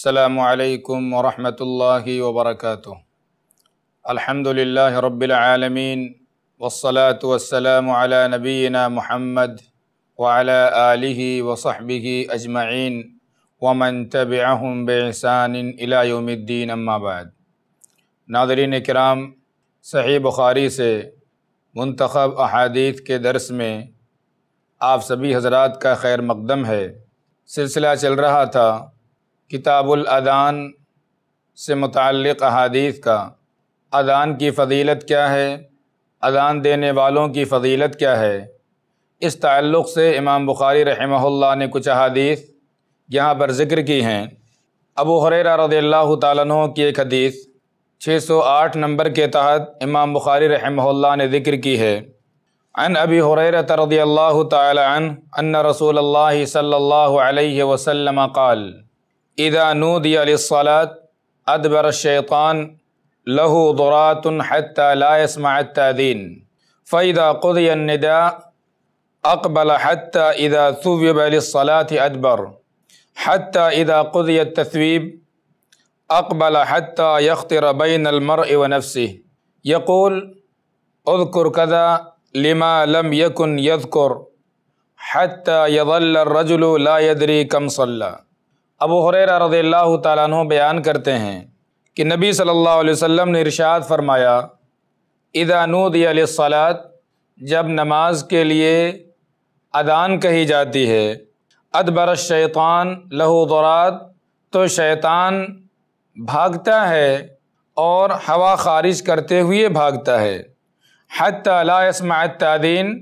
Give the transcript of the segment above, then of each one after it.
السلام علیکم ورحمۃ اللہ وبرکاتہ الحمد للہ رب العالمین والصلاة والسلام علی نبینا محمد وعلى آلہ وصحبہ اجمعین ومن تبعهم بإحسان الى یوم الدین اما بعد ناظرین کرام صحیح بخاری سے منتخب احادیث کے درس میں آپ سبھی حضرات کا خیر مقدم ہے سلسلہ چل رہا تھا کتاب الادان سے متعلق احادیث کا ادان کی فضیلت کیا ہے ادان دینے والوں کی فضیلت کیا ہے اس تعلق سے امام بخاری رحمہ اللہ نے کچھ احادیث یہاں پر ذکر کی ہیں ابو حریر رضی اللہ تعالیٰ عنہ کی ایک حدیث چھ سو آٹھ نمبر کے تحت امام بخاری رحمہ اللہ نے ذکر کی ہے ان ابی حریرہ رضی اللہ تعالیٰ ان رسول اللہ صلی اللہ علیہ وسلم قال إذا نودي للصلاة أدبر الشيطان له ضرات حتى لا يسمع التأذين فإذا قضي النداء أقبل حتى إذا ثوب للصلاة أدبر حتى إذا قضي التثويب أقبل حتى يخطر بين المرء ونفسه يقول اذكر كذا لما لم يكن يذكر حتى يظل الرجل لا يدري كم صلى ابو رضی اللہ تعالیٰ عنہ بیان کرتے ہیں کہ نبی صلی اللہ علیہ وسلم نے ارشاد فرمایا علیہ علط جب نماز کے لیے ادان کہی جاتی ہے ادبر شیطان لہو دورات تو شیطان بھاگتا ہے اور ہوا خارج کرتے ہوئے بھاگتا ہے حت اسمع اسماعتین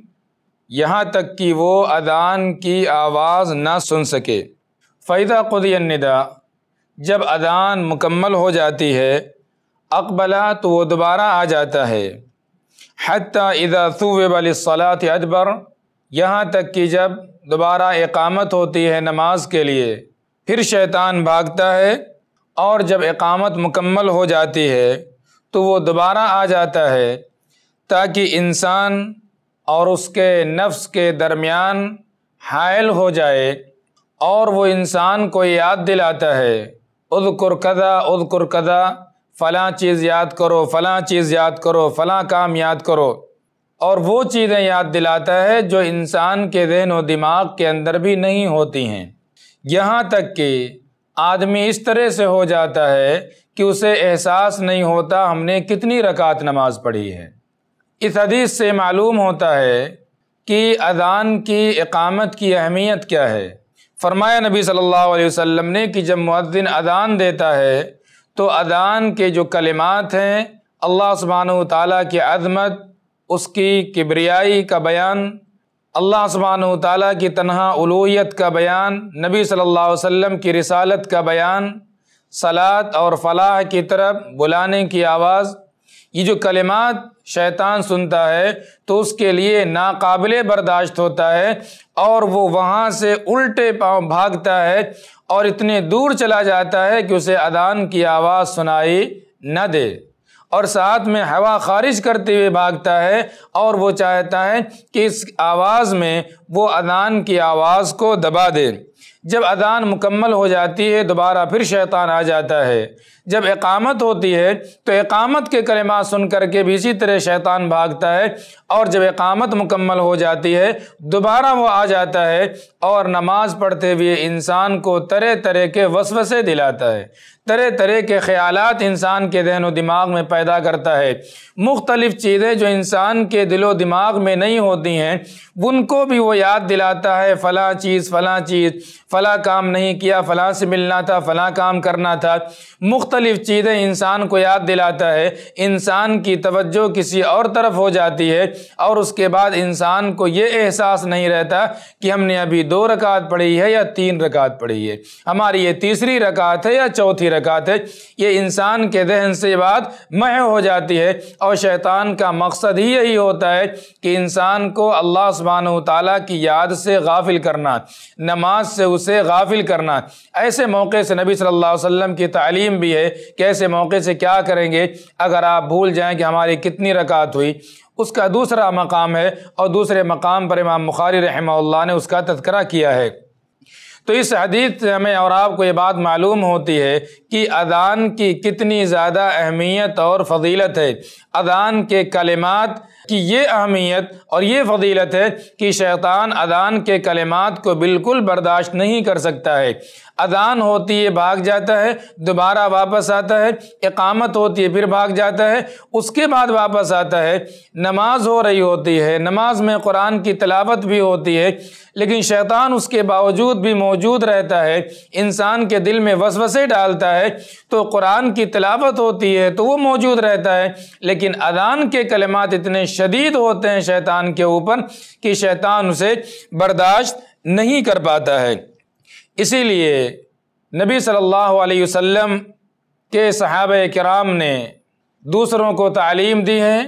یہاں تک کہ وہ ادان کی آواز نہ سن سکے فیضہ الندا جب اذان مکمل ہو جاتی ہے اقبلا تو وہ دوبارہ آ جاتا ہے حتیٰ ادا صوبی سولا ادبر یہاں تک کہ جب دوبارہ اقامت ہوتی ہے نماز کے لیے پھر شیطان بھاگتا ہے اور جب اقامت مکمل ہو جاتی ہے تو وہ دوبارہ آ جاتا ہے تاکہ انسان اور اس کے نفس کے درمیان حائل ہو جائے اور وہ انسان کو یاد دلاتا ہے اد کرکدا اد کرکدا فلاں چیز یاد کرو فلاں چیز یاد کرو فلاں کام یاد کرو اور وہ چیزیں یاد دلاتا ہے جو انسان کے ذہن و دماغ کے اندر بھی نہیں ہوتی ہیں یہاں تک کہ آدمی اس طرح سے ہو جاتا ہے کہ اسے احساس نہیں ہوتا ہم نے کتنی رکعت نماز پڑھی ہے اس حدیث سے معلوم ہوتا ہے کہ اذان کی اقامت کی اہمیت کیا ہے فرمایا نبی صلی اللہ علیہ وسلم نے کہ جب مؤذن ادان دیتا ہے تو ادان کے جو کلمات ہیں اللہ سبحانہ و تعالیٰ کی عظمت اس کی کبریائی کا بیان اللہ سبحانہ و تعالیٰ کی تنہا علویت کا بیان نبی صلی اللہ علیہ وسلم کی رسالت کا بیان صلاح اور فلاح کی طرف بلانے کی آواز یہ جو کلمات شیطان سنتا ہے تو اس کے لیے ناقابل برداشت ہوتا ہے اور وہ وہاں سے الٹے پاؤں بھاگتا ہے اور اتنے دور چلا جاتا ہے کہ اسے ادان کی آواز سنائی نہ دے اور ساتھ میں ہوا خارج کرتے ہوئے بھاگتا ہے اور وہ چاہتا ہے کہ اس آواز میں وہ ادان کی آواز کو دبا دے جب اذان مکمل ہو جاتی ہے دوبارہ پھر شیطان آ جاتا ہے جب اقامت ہوتی ہے تو اقامت کے کلمہ سن کر کے بھی اسی طرح شیطان بھاگتا ہے اور جب اقامت مکمل ہو جاتی ہے دوبارہ وہ آ جاتا ہے اور نماز پڑھتے ہوئے انسان کو طرح طرح کے وسوسے دلاتا ہے طرح طرح کے خیالات انسان کے ذہن و دماغ میں پیدا کرتا ہے مختلف چیزیں جو انسان کے دل و دماغ میں نہیں ہوتی ہیں ان کو بھی وہ یاد دلاتا ہے فلاں چیز فلاں چیز فلاں کام نہیں کیا فلاں سے ملنا تھا فلاں کام کرنا تھا مختلف چیزیں انسان کو یاد دلاتا ہے انسان کی توجہ کسی اور طرف ہو جاتی ہے اور اس کے بعد انسان کو یہ احساس نہیں رہتا کہ ہم نے ابھی دو رکعت پڑھی ہے یا تین رکعت پڑھی ہے ہماری یہ تیسری رکعت ہے یا چوتھی رکعت ہے یہ انسان کے ذہن سے بات مہ ہو جاتی ہے اور شیطان کا مقصد ہی یہی ہوتا ہے کہ انسان کو اللہ سبحانہ و تعالیٰ کی یاد سے غافل کرنا نماز سے اسے غافل کرنا ایسے موقع سے نبی صلی اللہ علیہ وسلم کی تعلیم بھی ہے کہ ایسے موقع سے کیا کریں گے اگر آپ بھول جائیں کہ ہماری کتنی رکعت ہوئی اس کا دوسرا مقام ہے اور دوسرے مقام پر امام مخاری رحمہ اللہ نے اس کا تذکرہ کیا ہے تو اس حدیث سے ہمیں اور آپ کو یہ بات معلوم ہوتی ہے کہ اذان کی کتنی زیادہ اہمیت اور فضیلت ہے اذان کے کلمات کی یہ اہمیت اور یہ فضیلت ہے کہ شیطان اذان کے کلمات کو بالکل برداشت نہیں کر سکتا ہے ادان ہوتی ہے بھاگ جاتا ہے دوبارہ واپس آتا ہے اقامت ہوتی ہے پھر بھاگ جاتا ہے اس کے بعد واپس آتا ہے نماز ہو رہی ہوتی ہے نماز میں قرآن کی تلاوت بھی ہوتی ہے لیکن شیطان اس کے باوجود بھی موجود رہتا ہے انسان کے دل میں وسوسے ڈالتا ہے تو قرآن کی تلاوت ہوتی ہے تو وہ موجود رہتا ہے لیکن ادان کے کلمات اتنے شدید ہوتے ہیں شیطان کے اوپر کہ شیطان اسے برداشت نہیں کر پاتا ہے اسی لیے نبی صلی اللہ علیہ وسلم کے صحابہ کرام نے دوسروں کو تعلیم دی ہے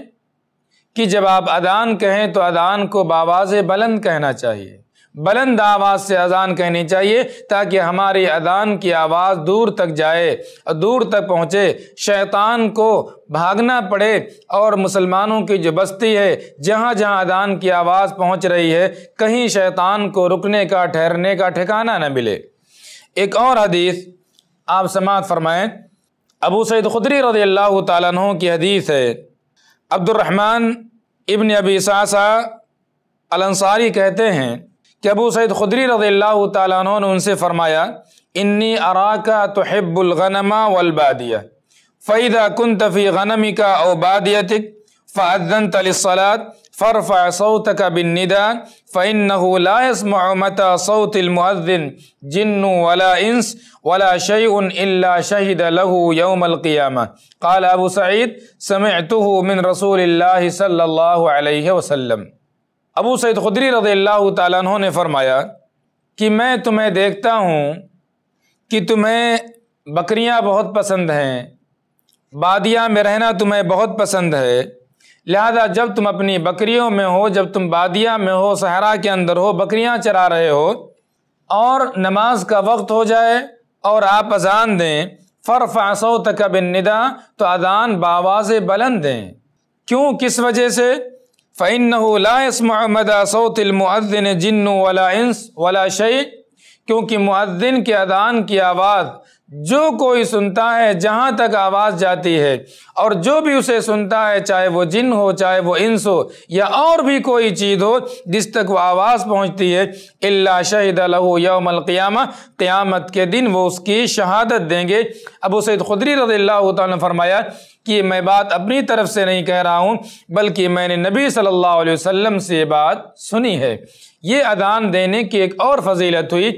کہ جب آپ ادان کہیں تو ادان کو باواز بلند کہنا چاہیے بلند آواز سے اذان کہنی چاہیے تاکہ ہماری اذان کی آواز دور تک جائے اور دور تک پہنچے شیطان کو بھاگنا پڑے اور مسلمانوں کی جو بستی ہے جہاں جہاں اذان کی آواز پہنچ رہی ہے کہیں شیطان کو رکنے کا ٹھہرنے کا ٹھکانہ نہ ملے ایک اور حدیث آپ سماعت فرمائیں ابو سید خدری رضی اللہ تعالیٰ عنہ کی حدیث ہے عبد الرحمن ابن ابی ساسا الانصاری کہتے ہیں کہ ابو سعید خدری رضی اللہ تعالیٰ عنہ نے ان سے فرمایا انی ارا کا توحب الغنما البادیہ کن تفی غنمی کا اوبادی فعدن تلسلات فرف کا بن ندا ولا شيء إلا المحدن له يوم شہید قال أبو ابو سعید من رسول الله صلی اللہ علیہ وسلم ابو سید خدری رضی اللہ تعالیٰ عنہ نے فرمایا کہ میں تمہیں دیکھتا ہوں کہ تمہیں بکریاں بہت پسند ہیں بادیاں میں رہنا تمہیں بہت پسند ہے لہذا جب تم اپنی بکریوں میں ہو جب تم بادیاں میں ہو سہرا کے اندر ہو بکریاں چرا رہے ہو اور نماز کا وقت ہو جائے اور آپ اذان دیں فر آسو تک ندا تو اذان باواز بلند دیں کیوں کس وجہ سے يَسْمَعُ مَدَى محمد اسوت المعدن جنو انس ولا شعیق کیونکہ معدن کے ادان کی آواز جو کوئی سنتا ہے جہاں تک آواز جاتی ہے اور جو بھی اسے سنتا ہے چاہے وہ جن ہو چاہے وہ انس ہو یا اور بھی کوئی چیز ہو جس تک وہ آواز پہنچتی ہے اللہ شہید عل یوم القیامہ قیامت کے دن وہ اس کی شہادت دیں گے ابو سید خدری رضی اللہ تعالیٰ نے فرمایا کہ میں بات اپنی طرف سے نہیں کہہ رہا ہوں بلکہ میں نے نبی صلی اللہ علیہ وسلم سے یہ بات سنی ہے یہ ادان دینے کی ایک اور فضیلت ہوئی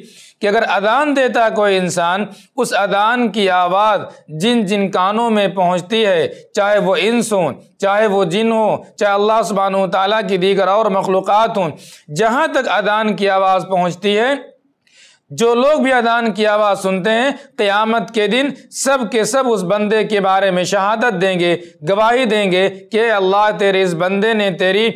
کہ اگر ادان دیتا کوئی انسان اس ادان کی آواز جن جن کانوں میں پہنچتی ہے چاہے وہ انس ہوں چاہے وہ جن ہوں چاہے اللہ سبحانہ و تعالیٰ کی دیگر اور مخلوقات ہوں جہاں تک ادان کی آواز پہنچتی ہے جو لوگ بھی ادان کی آواز سنتے ہیں قیامت کے دن سب کے سب اس بندے کے بارے میں شہادت دیں گے گواہی دیں گے کہ اللہ تیرے اس بندے نے تیری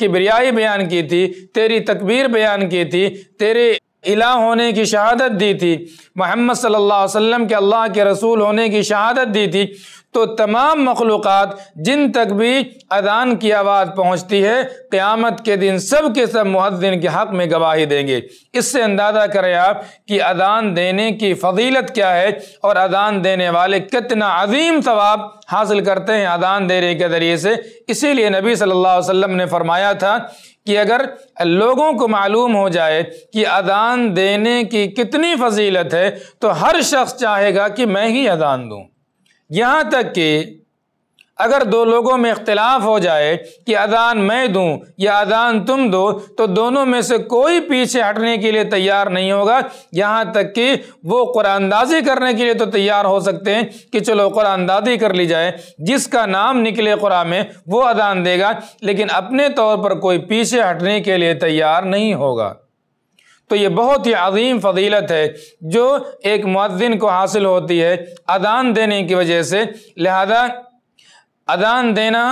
کبریائی بیان کی تھی تیری تکبیر بیان کی تھی تیرے الہ ہونے کی شہادت دی تھی محمد صلی اللہ علیہ وسلم کے اللہ کے رسول ہونے کی شہادت دی تھی تو تمام مخلوقات جن تک بھی ادان کی آواز پہنچتی ہے قیامت کے دن سب کے سب مہدین کے حق میں گواہی دیں گے اس سے اندازہ کریں آپ کہ ادان دینے کی فضیلت کیا ہے اور ادان دینے والے کتنا عظیم ثواب حاصل کرتے ہیں ادان دینے کے ذریعے سے اسی لیے نبی صلی اللہ علیہ وسلم نے فرمایا تھا کہ اگر لوگوں کو معلوم ہو جائے کہ ادان دینے کی کتنی فضیلت ہے تو ہر شخص چاہے گا کہ میں ہی ادان دوں یہاں تک کہ اگر دو لوگوں میں اختلاف ہو جائے کہ اذان میں دوں یا اذان تم دو تو دونوں میں سے کوئی پیچھے ہٹنے کے لیے تیار نہیں ہوگا یہاں تک کہ وہ قرآن اندازی کرنے کے لیے تو تیار ہو سکتے ہیں کہ چلو قرآن اندازی کر لی جائے جس کا نام نکلے قرآن میں وہ اذان دے گا لیکن اپنے طور پر کوئی پیچھے ہٹنے کے لیے تیار نہیں ہوگا تو یہ بہت ہی عظیم فضیلت ہے جو ایک معذن کو حاصل ہوتی ہے ادان دینے کی وجہ سے لہذا اذان دینا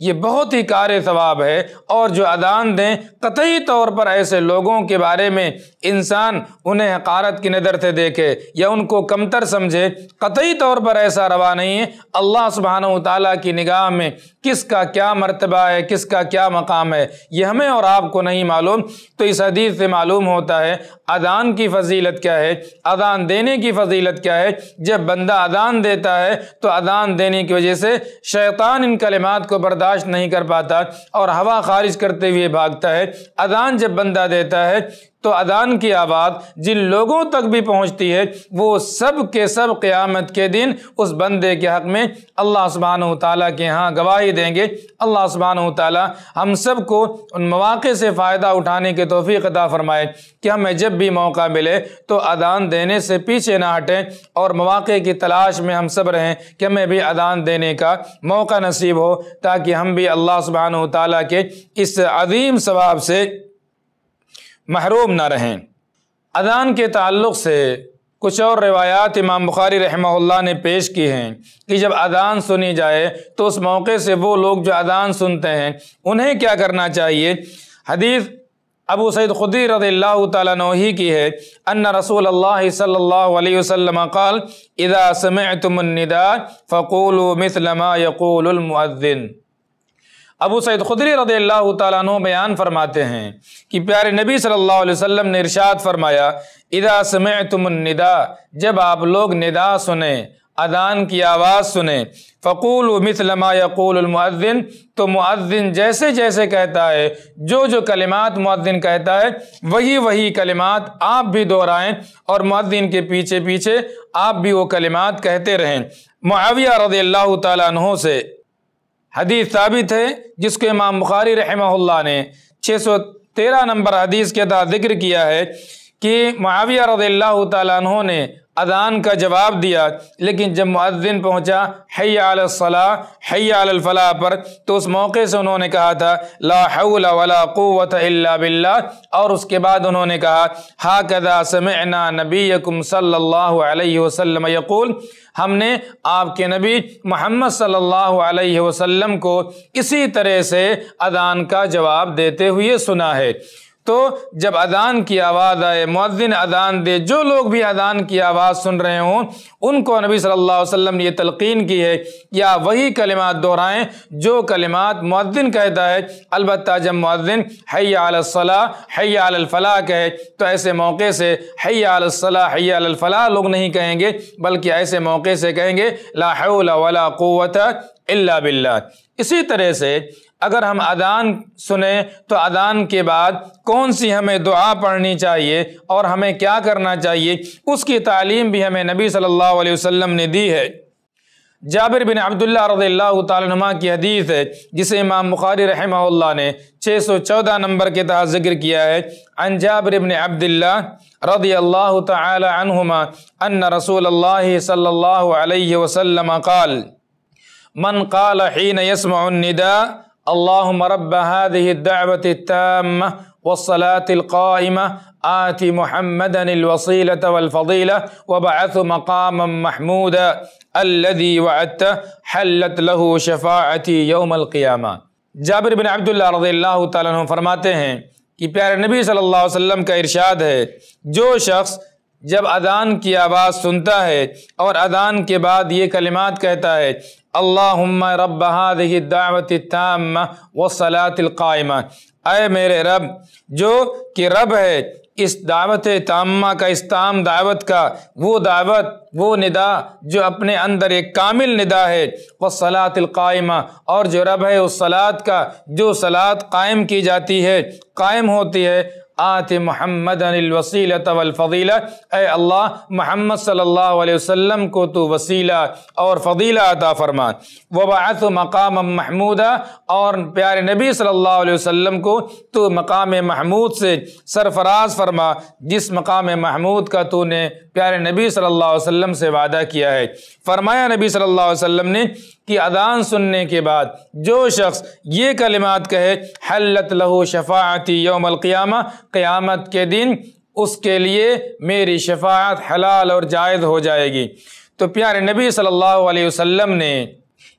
یہ بہت ہی کار ثواب ہے اور جو ادان دیں قطعی طور پر ایسے لوگوں کے بارے میں انسان انہیں حقارت کی نظر سے دیکھے یا ان کو کمتر سمجھے قطعی طور پر ایسا روا نہیں ہے اللہ سبحانہ و تعالیٰ کی نگاہ میں کس کا کیا مرتبہ ہے کس کا کیا مقام ہے یہ ہمیں اور آپ کو نہیں معلوم تو اس حدیث سے معلوم ہوتا ہے ادان کی فضیلت کیا ہے ادان دینے کی فضیلت کیا ہے جب بندہ ادان دیتا ہے تو ادان دینے کی وجہ سے شیطان ان کلمات کو برداشت برداشت نہیں کر پاتا اور ہوا خارج کرتے ہوئے بھاگتا ہے اذان جب بندہ دیتا ہے تو ادان کی آباد جن لوگوں تک بھی پہنچتی ہے وہ سب کے سب قیامت کے دن اس بندے کے حق میں اللہ سبحانہ و تعالیٰ کے ہاں گواہی دیں گے اللہ سبحانہ ال تعالیٰ ہم سب کو ان مواقع سے فائدہ اٹھانے کے توفیق عطا فرمائے کہ ہمیں جب بھی موقع ملے تو ادان دینے سے پیچھے نہ ہٹیں اور مواقع کی تلاش میں ہم سب رہیں کہ ہمیں بھی ادان دینے کا موقع نصیب ہو تاکہ ہم بھی اللہ سبحانہ و تعالیٰ کے اس عظیم ثواب سے محروم نہ رہیں اذان کے تعلق سے کچھ اور روایات امام بخاری رحمہ اللہ نے پیش کی ہیں کہ جب اذان سنی جائے تو اس موقع سے وہ لوگ جو اذان سنتے ہیں انہیں کیا کرنا چاہیے حدیث ابو سعید خدی رضی اللہ تعالیٰ نوحی کی ہے ان رسول اللہ صلی اللہ علیہ وسلم قال اذا سمعتم النداء فقولوا مثل ما يقول المؤذن ابو سعید خدری رضی اللہ تعالیٰ عنہ بیان فرماتے ہیں کہ پیارے نبی صلی اللہ علیہ وسلم نے ارشاد فرمایا ادا سمعتم الندا جب آپ لوگ ندا سنیں ادان کی آواز سنیں فقول و مثلما یقول المعدن تو معدن جیسے جیسے کہتا ہے جو جو کلمات معدن کہتا ہے وہی وہی کلمات آپ بھی دہرائیں اور معدن کے پیچھے پیچھے آپ بھی وہ کلمات کہتے رہیں معاویہ رضی اللہ تعالیٰ عنہ سے حدیث ثابت ہے جس کو امام بخاری رحمہ اللہ نے چھ سو تیرہ نمبر حدیث کے تحت ذکر کیا ہے کہ معاویہ رضی اللہ تعالیٰ عنہ نے ادان کا جواب دیا لیکن جب معذن پہنچا حی علی الصلاح حی علی الفلاح پر تو اس موقع سے انہوں نے کہا تھا لا حول ولا قوت الا باللہ اور اس کے بعد انہوں نے کہا حاکذا سمعنا نبیکم صلی اللہ علیہ وسلم یقول ہم نے آپ کے نبی محمد صلی اللہ علیہ وسلم کو اسی طرح سے ادان کا جواب دیتے ہوئے سنا ہے تو جب اذان کی آواز آئے معذن اذان دے جو لوگ بھی اذان کی آواز سن رہے ہوں ان کو نبی صلی اللہ علیہ وسلم نے یہ تلقین کی ہے یا وہی کلمات دہرائیں جو کلمات معذن کہتا ہے البتہ جب معذن الصلاح حی علی الفلاح کہے تو ایسے موقع سے حی علی الصلاح حی علی الفلاح لوگ نہیں کہیں گے بلکہ ایسے موقع سے کہیں گے لا حول ولا قوت اللہ بلّہ اسی طرح سے اگر ہم ادان سنیں تو ادان کے بعد کون سی ہمیں دعا پڑھنی چاہیے اور ہمیں کیا کرنا چاہیے اس کی تعلیم بھی ہمیں نبی صلی اللہ علیہ وسلم نے دی ہے جابر بن عبداللہ رضی اللہ تعالیٰ نما کی حدیث ہے جسے امام بخاری رحمہ اللہ نے 614 نمبر کے تحت ذکر کیا ہے عن جابر بن عبداللہ رضی اللہ تعالی عنہما ان رسول اللہ صلی اللہ علیہ وسلم قال من قال حین يسمع النداء اللهم رب هذه الدعوة التامة والصلاة القائمة آت محمدا الوصيلة والفضيلة وبعث مقاما محمودا الذي وعدت حلت له شفاعتي يوم القيامة جابر بن عبداللہ رضی اللہ تعالیٰ عنہ فرماتے ہیں کہ پیارے نبی صلی اللہ علیہ وسلم کا ارشاد ہے جو شخص جب اذان کی آواز سنتا ہے اور اذان کے بعد یہ کلمات کہتا ہے اللہم رب هذه الدعوت التامہ والصلاة القائمہ اے میرے رب جو کہ رب ہے اس دعوت تامہ کا اس تام دعوت کا وہ دعوت وہ ندا جو اپنے اندر ایک کامل ندا ہے وہ القائمہ اور جو رب ہے اس صلاة کا جو صلاة قائم کی جاتی ہے قائم ہوتی ہے آت محمد الوسیلت والفضیلہ اے اللہ محمد صلی اللہ علیہ وسلم کو تو وسیلہ اور فضیلہ عطا فرما وبعث مقام محمود اور پیارے نبی صلی اللہ علیہ وسلم کو تو مقام محمود سے سرفراز فرما جس مقام محمود کا تو نے پیارے نبی صلی اللہ علیہ وسلم سے وعدہ کیا ہے فرمایا نبی صلی اللہ علیہ وسلم نے کہ ادان سننے کے بعد جو شخص یہ کلمات کہے حلت لہو شفاعتی یوم القیامہ قیامت کے دن اس کے لیے میری شفاعت حلال اور جائز ہو جائے گی تو پیارے نبی صلی اللہ علیہ وسلم نے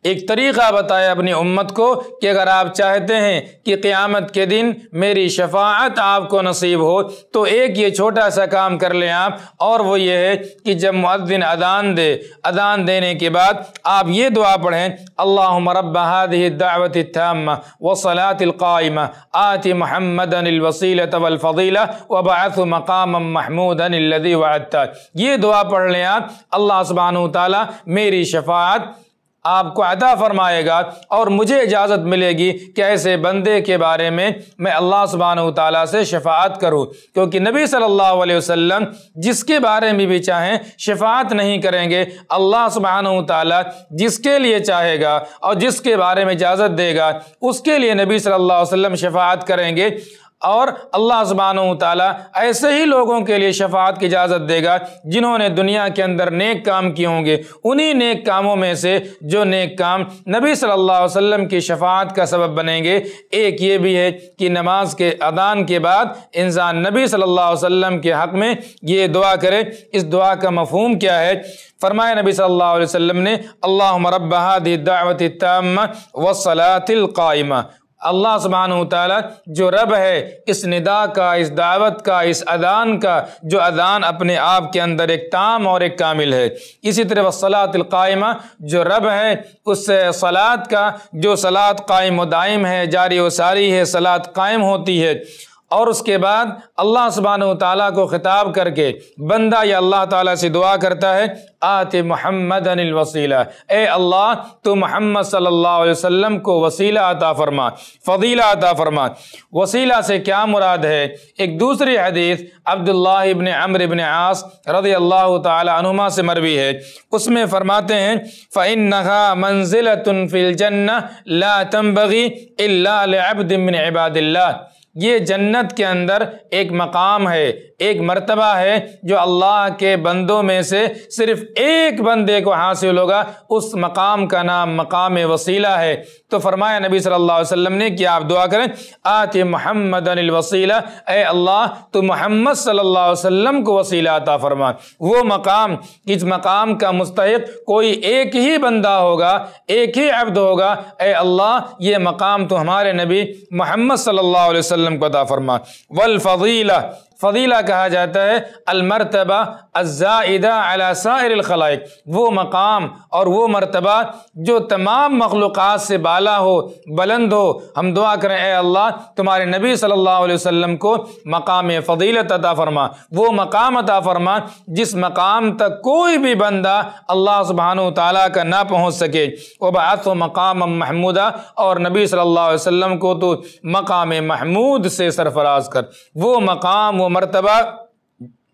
ایک طریقہ بتایا اپنی امت کو کہ اگر آپ چاہتے ہیں کہ قیامت کے دن میری شفاعت آپ کو نصیب ہو تو ایک یہ چھوٹا سا کام کر لیں آپ اور وہ یہ ہے کہ جب معدن ادان دے ادان دینے کے بعد آپ یہ دعا پڑھیں اللہ الدعوت التامة وصلاة القائمة آت مقاما وباۃ مقام محمود یہ دعا پڑھ لیں آپ اللہ سبحانہ وتعالی میری شفاعت آپ کو عطا فرمائے گا اور مجھے اجازت ملے گی کہ ایسے بندے کے بارے میں میں اللہ سبحانہ و تعالیٰ سے شفاعت کروں کیونکہ نبی صلی اللہ علیہ وسلم جس کے بارے میں بھی چاہیں شفاعت نہیں کریں گے اللہ سبحانہ و تعالیٰ جس کے لیے چاہے گا اور جس کے بارے میں اجازت دے گا اس کے لیے نبی صلی اللہ علیہ وسلم شفاعت کریں گے اور اللہ زبان و تعالیٰ ایسے ہی لوگوں کے لیے شفاعت کی اجازت دے گا جنہوں نے دنیا کے اندر نیک کام کیے ہوں گے انہی نیک کاموں میں سے جو نیک کام نبی صلی اللہ علیہ وسلم کی شفاعت کا سبب بنیں گے ایک یہ بھی ہے کہ نماز کے ادان کے بعد انسان نبی صلی اللہ علیہ وسلم کے حق میں یہ دعا کرے اس دعا کا مفہوم کیا ہے فرمایا نبی صلی اللہ علیہ وسلم نے دعوت مربع وسلات القائمہ اللہ سبحانہ تعالیٰ جو رب ہے اس ندا کا اس دعوت کا اس اذان کا جو اذان اپنے آپ کے اندر ایک تام اور ایک کامل ہے اسی طرح وصلاط القائمہ جو رب ہے اس سے کا جو صلاع قائم و دائم ہے جاری و ساری ہے سلاد قائم ہوتی ہے اور اس کے بعد اللہ سبحانہ و تعالیٰ کو خطاب کر کے بندہ یا اللہ تعالیٰ سے دعا کرتا ہے آت محمد ان الوسیلہ اے اللہ تو محمد صلی اللہ علیہ وسلم کو وسیلہ عطا فرما فضیلہ عطا فرما وسیلہ سے کیا مراد ہے ایک دوسری حدیث عبداللہ ابن عمر ابن عاص رضی اللہ تعالی عنہما سے مروی ہے اس میں فرماتے ہیں فَإِنَّهَا مَنزِلَةٌ فِي الْجَنَّةِ لَا تَنْبَغِي إِلَّا لِعَبْدٍ مِّنْ عِبَادِ اللَّهِ یہ جنت کے اندر ایک مقام ہے ایک مرتبہ ہے جو اللہ کے بندوں میں سے صرف ایک بندے کو حاصل ہوگا اس مقام کا نام مقام وسیلہ ہے تو فرمایا نبی صلی اللہ علیہ وسلم نے کہ آپ دعا کریں آت محمد الوسیلہ اے اللہ تو محمد صلی اللہ علیہ وسلم کو وسیلہ عطا فرما وہ مقام اس مقام کا مستحق کوئی ایک ہی بندہ ہوگا ایک ہی عبد ہوگا اے اللہ یہ مقام تو ہمارے نبی محمد صلی اللہ علیہ وسلم وسلم کو عطا فرما والفضیلہ فضیلہ کہا جاتا ہے المرتبہ الزائدہ سائر الخلائق وہ مقام اور وہ مرتبہ جو تمام مخلوقات سے بالا ہو بلند ہو ہم دعا کریں اے اللہ تمہارے نبی صلی اللہ علیہ وسلم کو مقام فضیلت عطا فرما وہ مقام عطا فرما جس مقام تک کوئی بھی بندہ اللہ سبحانہ و تعالیٰ کا نہ پہنچ سکے وَبَعَثُ مَقَامًا مقام محمودہ اور نبی صلی اللہ علیہ وسلم کو تو مقام محمود سے سرفراز کر وہ مقام مرتبہ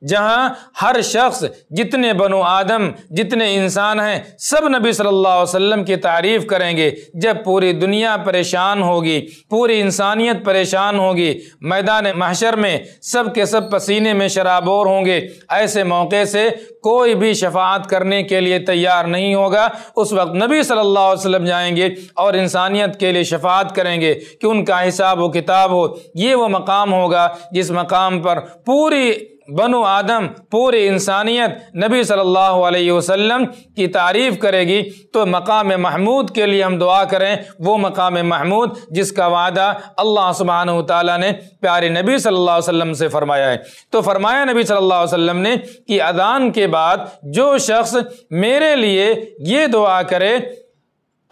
جہاں ہر شخص جتنے بنو آدم جتنے انسان ہیں سب نبی صلی اللہ علیہ وسلم کی تعریف کریں گے جب پوری دنیا پریشان ہوگی پوری انسانیت پریشان ہوگی میدان محشر میں سب کے سب پسینے میں شرابور ہوں گے ایسے موقع سے کوئی بھی شفاعت کرنے کے لیے تیار نہیں ہوگا اس وقت نبی صلی اللہ علیہ وسلم جائیں گے اور انسانیت کے لیے شفاعت کریں گے کہ ان کا حساب و کتاب ہو یہ وہ مقام ہوگا جس مقام پر پوری بنو آدم پوری انسانیت نبی صلی اللہ علیہ وسلم کی تعریف کرے گی تو مقام محمود کے لیے ہم دعا کریں وہ مقام محمود جس کا وعدہ اللہ سبحانہ تعالیٰ نے پیارے نبی صلی اللہ علیہ وسلم سے فرمایا ہے تو فرمایا نبی صلی اللہ علیہ وسلم نے کہ ادان کے بعد جو شخص میرے لیے یہ دعا کرے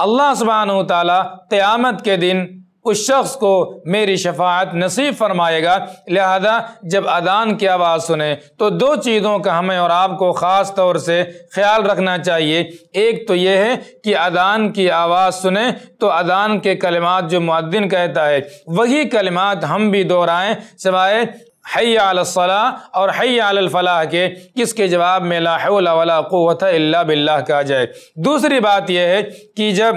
اللہ و تعالیٰ قیامت کے دن اس شخص کو میری شفاعت نصیب فرمائے گا لہذا جب ادان کی آواز سنیں تو دو چیزوں کا ہمیں اور آپ کو خاص طور سے خیال رکھنا چاہیے ایک تو یہ ہے کہ ادان کی آواز سنیں تو ادان کے کلمات جو معدن کہتا ہے وہی کلمات ہم بھی دہرائیں سوائے حی علی الصلاح اور حی علی الفلاح کے کس کے جواب میں لا حول ولا قوت الا باللہ کہا جائے دوسری بات یہ ہے کہ جب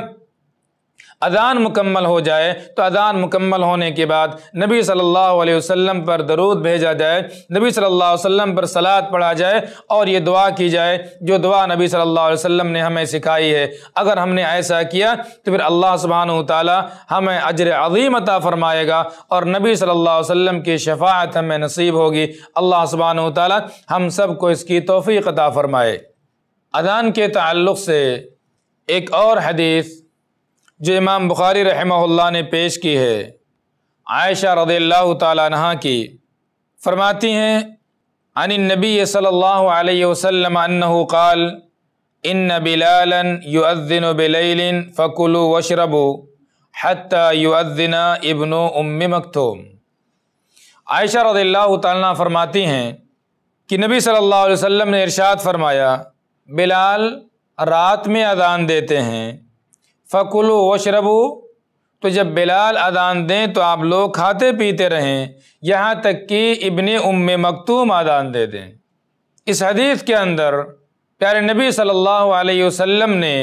اذان مکمل ہو جائے تو اذان مکمل ہونے کے بعد نبی صلی اللہ علیہ وسلم پر درود بھیجا جائے نبی صلی اللہ علیہ وسلم پر سلاد پڑھا جائے اور یہ دعا کی جائے جو دعا نبی صلی اللہ علیہ وسلم نے ہمیں سکھائی ہے اگر ہم نے ایسا کیا تو پھر اللہ سبحانہ تعالی ہمیں اجر عظیم عطا فرمائے گا اور نبی صلی اللہ علیہ وسلم کی شفاعت ہمیں نصیب ہوگی اللہ سبحانہ تعالی ہم سب کو اس کی توفیق عطا فرمائے اذان کے تعلق سے ایک اور حدیث جو امام بخاری رحمہ اللہ نے پیش کی ہے عائشہ رضی اللہ تعالیٰ عنہ کی فرماتی ہیں عن النبی صلی اللہ علیہ وسلم انہو قال ان بلالا یؤذن بلیل فکلوا و حتی یؤذن وشربو ابن ام مکتوم عائشہ رضی اللہ تعالیٰ فرماتی ہیں کہ نبی صلی اللہ علیہ وسلم نے ارشاد فرمایا بلال رات میں اذان دیتے ہیں فقل و شربو تو جب بلال ادان دیں تو آپ لوگ کھاتے پیتے رہیں یہاں تک کہ ابن ام مکتوم ادان دے دیں اس حدیث کے اندر پیارے نبی صلی اللہ علیہ وسلم نے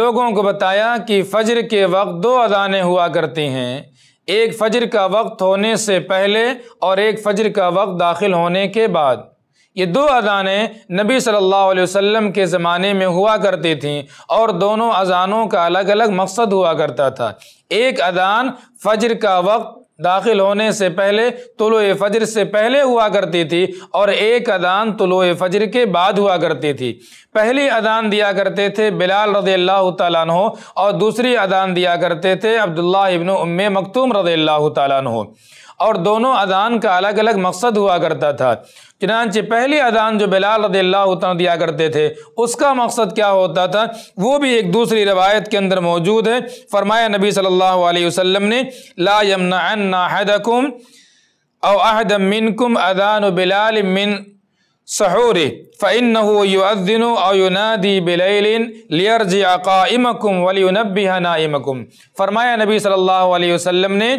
لوگوں کو بتایا کہ فجر کے وقت دو ادانیں ہوا کرتی ہیں ایک فجر کا وقت ہونے سے پہلے اور ایک فجر کا وقت داخل ہونے کے بعد یہ دو اذانیں نبی صلی اللہ علیہ وسلم کے زمانے میں ہوا کرتی تھیں اور دونوں اذانوں کا الگ الگ مقصد ہوا کرتا تھا ایک اذان فجر کا وقت داخل ہونے سے پہلے طلوع فجر سے پہلے ہوا کرتی تھی اور ایک اذان طلوع فجر کے بعد ہوا کرتی تھی پہلی اذان دیا کرتے تھے بلال رضی اللہ تعالیٰ عنہ اور دوسری اذان دیا کرتے تھے عبداللہ ابن ام مکتوم رضی اللہ تعالیٰ عنہ اور دونوں اذان کا الگ الگ مقصد ہوا کرتا تھا چنانچہ پہلی اذان جو بلال رضی اللہ عنہ دیا کرتے تھے اس کا مقصد کیا ہوتا تھا وہ بھی ایک دوسری روایت کے اندر موجود ہے فرمایا نبی صلی اللہ علیہ وسلم نے لا يمنعن احدكم او احد منکم اذان بلال من سحور فانه يؤذن او ينادي بليل ليرجع قائمكم ولينبه نائمكم فرمایا نبی صلی اللہ علیہ وسلم نے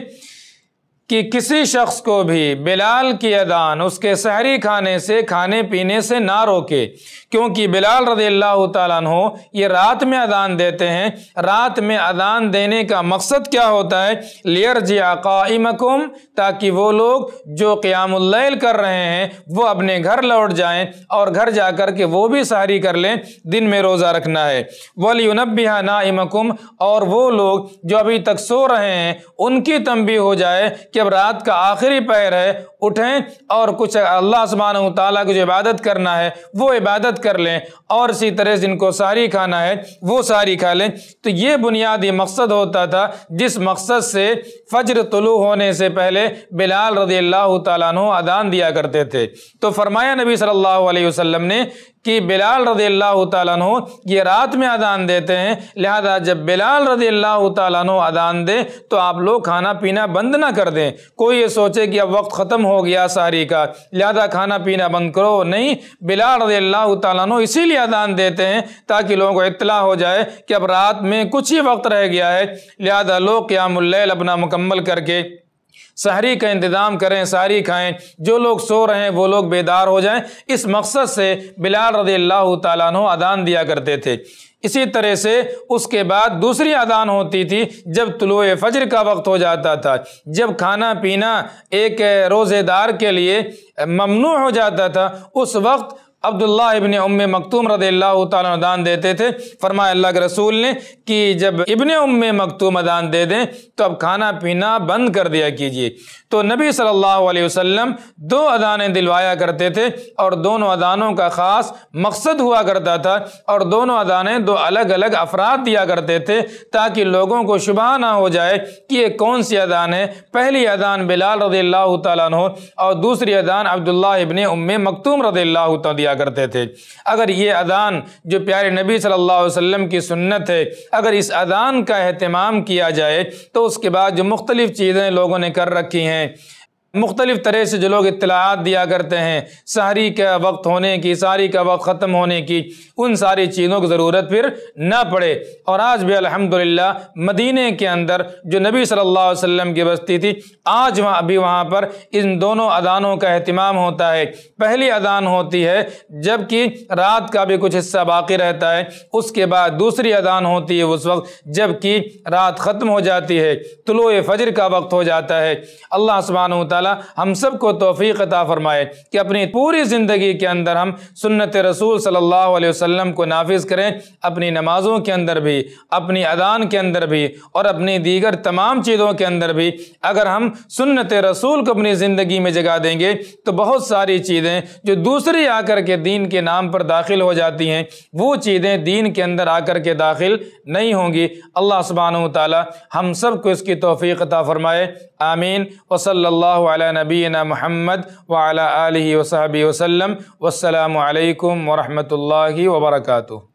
کہ کسی شخص کو بھی بلال کی ادان اس کے سحری کھانے سے کھانے پینے سے نہ روکے کیونکہ بلال رضی اللہ تعالیٰ عنہ یہ رات میں ادان دیتے ہیں رات میں ادان دینے کا مقصد کیا ہوتا ہے لیر جیا قائمکم تاکہ وہ لوگ جو قیام اللیل کر رہے ہیں وہ اپنے گھر لوٹ جائیں اور گھر جا کر کے وہ بھی سحری کر لیں دن میں روزہ رکھنا ہے ولیونبیہ نائمکم اور وہ لوگ جو ابھی تک سو رہے ہیں ان کی تنبیہ ہو جائے کہ اب رات کا آخری پیر ہے اٹھیں اور کچھ اللہ سبحانہ تعالیٰ کو جو عبادت کرنا ہے وہ عبادت کر لیں اور اسی طرح جن کو ساری کھانا ہے وہ ساری کھا لیں تو یہ بنیادی مقصد ہوتا تھا جس مقصد سے فجر طلوع ہونے سے پہلے بلال رضی اللہ تعالیٰ عنہ ادان دیا کرتے تھے تو فرمایا نبی صلی اللہ علیہ وسلم نے کہ بلال رضی اللہ تعالیٰ عنہ یہ رات میں ادان دیتے ہیں لہذا جب بلال رضی اللہ تعالیٰ عنہ ادان دے تو آپ لوگ کھانا پینا بند نہ کر دیں کوئی یہ سوچے کہ اب وقت ختم ہو ہو گیا ساری کا لہذا کھانا پینا بند کرو نہیں رضی اللہ تعالیٰ اسی دیتے ہیں تاکہ لوگوں کو اطلاع ہو جائے کہ اب رات میں کچھ ہی وقت رہ گیا ہے لہذا لوگ قیام اللیل اپنا مکمل کر کے سحری کا انتظام کریں ساری کھائیں جو لوگ سو رہے ہیں وہ لوگ بیدار ہو جائیں اس مقصد سے بلال رضی اللہ تعالیٰ اذان دیا کرتے تھے اسی طرح سے اس کے بعد دوسری اذان ہوتی تھی جب طلوع فجر کا وقت ہو جاتا تھا جب کھانا پینا ایک روزے دار کے لیے ممنوع ہو جاتا تھا اس وقت عبداللہ ابن ام مکتوم رضی اللہ تعالیٰ دیتے تھے فرمایا اللہ کے رسول نے کہ جب ابن ام مکتوم ادان دے دیں تو اب کھانا پینا بند کر دیا کیجیے تو نبی صلی اللہ علیہ وسلم دو ادانیں دلوایا کرتے تھے اور دونوں ادانوں کا خاص مقصد ہوا کرتا تھا اور دونوں ادانیں دو الگ الگ افراد دیا کرتے تھے تاکہ لوگوں کو شبہ نہ ہو جائے کہ یہ کون سی ادان ہے پہلی ادان بلال رضی اللہ تعالیٰ عنہ اور دوسری ادان عبداللہ ابن ام مکتوم رضی اللہ تعالیٰ دیا کرتے تھے اگر یہ ادان جو پیارے نبی صلی اللہ علیہ وسلم کی سنت ہے اگر اس ادان کا اہتمام کیا جائے تو اس کے بعد جو مختلف چیزیں لوگوں نے کر رکھی ہیں مختلف طرح سے جو لوگ اطلاعات دیا کرتے ہیں سحری کا وقت ہونے کی ساری کا وقت ختم ہونے کی ان ساری چیزوں کی ضرورت پھر نہ پڑے اور آج بھی الحمدللہ مدینہ کے اندر جو نبی صلی اللہ علیہ وسلم کی بستی تھی آج وہاں بھی وہاں پر ان دونوں ادانوں کا اہتمام ہوتا ہے پہلی ادان ہوتی ہے جب کہ رات کا بھی کچھ حصہ باقی رہتا ہے اس کے بعد دوسری ادان ہوتی ہے اس وقت جب کہ رات ختم ہو جاتی ہے طلوع فجر کا وقت ہو جاتا ہے اللہ سبحانہ و تعالیٰ تعالی ہم سب کو توفیق عطا فرمائے کہ اپنی پوری زندگی کے اندر ہم سنت رسول صلی اللہ علیہ وسلم کو نافذ کریں اپنی نمازوں کے اندر بھی اپنی ادان کے اندر بھی اور اپنی دیگر تمام چیزوں کے اندر بھی اگر ہم سنت رسول کو اپنی زندگی میں جگہ دیں گے تو بہت ساری چیزیں جو دوسری آ کر کے دین کے نام پر داخل ہو جاتی ہیں وہ چیزیں دین کے اندر آ کر کے داخل نہیں ہوں گی اللہ سبحانہ و تعالی ہم سب کو اس کی توفیق عطا فرمائے آمین اور صلی اللہ علیہ على نبينا محمد وعلى آله وصحبه وسلم والسلام عليكم ورحمة الله وبركاته